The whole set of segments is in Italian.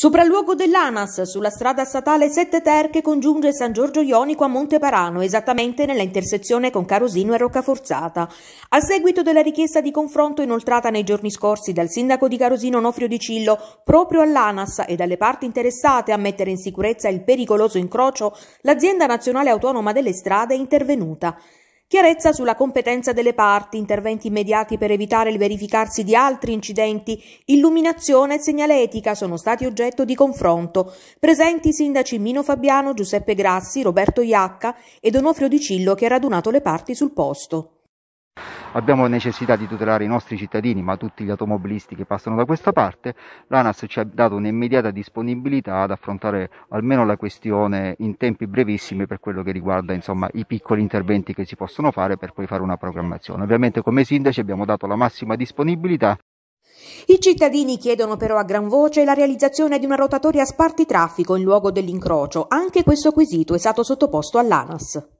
Sopralluogo dell'ANAS sulla strada statale 7 Ter che congiunge San Giorgio Ionico a Monteparano, esattamente nella intersezione con Carosino e Roccaforzata. A seguito della richiesta di confronto inoltrata nei giorni scorsi dal sindaco di Carosino Nofrio Di Cillo proprio all'ANAS e dalle parti interessate a mettere in sicurezza il pericoloso incrocio, l'azienda nazionale autonoma delle strade è intervenuta chiarezza sulla competenza delle parti, interventi immediati per evitare il verificarsi di altri incidenti, illuminazione e segnaletica sono stati oggetto di confronto, presenti i sindaci Mino Fabiano, Giuseppe Grassi, Roberto Iacca ed Onofrio Di Cillo che ha radunato le parti sul posto abbiamo necessità di tutelare i nostri cittadini, ma tutti gli automobilisti che passano da questa parte, l'ANAS ci ha dato un'immediata disponibilità ad affrontare almeno la questione in tempi brevissimi per quello che riguarda insomma, i piccoli interventi che si possono fare per poi fare una programmazione. Ovviamente come sindaci abbiamo dato la massima disponibilità i cittadini chiedono però a gran voce la realizzazione di una rotatoria sparti traffico in luogo dell'incrocio. Anche questo quesito è stato sottoposto all'ANAS.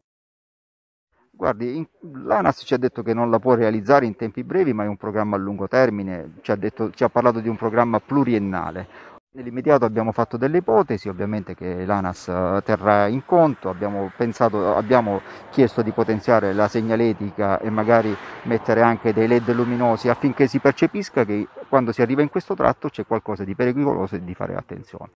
Guardi, l'ANAS ci ha detto che non la può realizzare in tempi brevi, ma è un programma a lungo termine, ci ha, detto, ci ha parlato di un programma pluriennale. Nell'immediato abbiamo fatto delle ipotesi, ovviamente che l'ANAS eh, terrà in conto, abbiamo, pensato, abbiamo, chiesto di potenziare la segnaletica e magari mettere anche dei led luminosi affinché si percepisca che quando si arriva in questo tratto c'è qualcosa di pericoloso e di fare attenzione.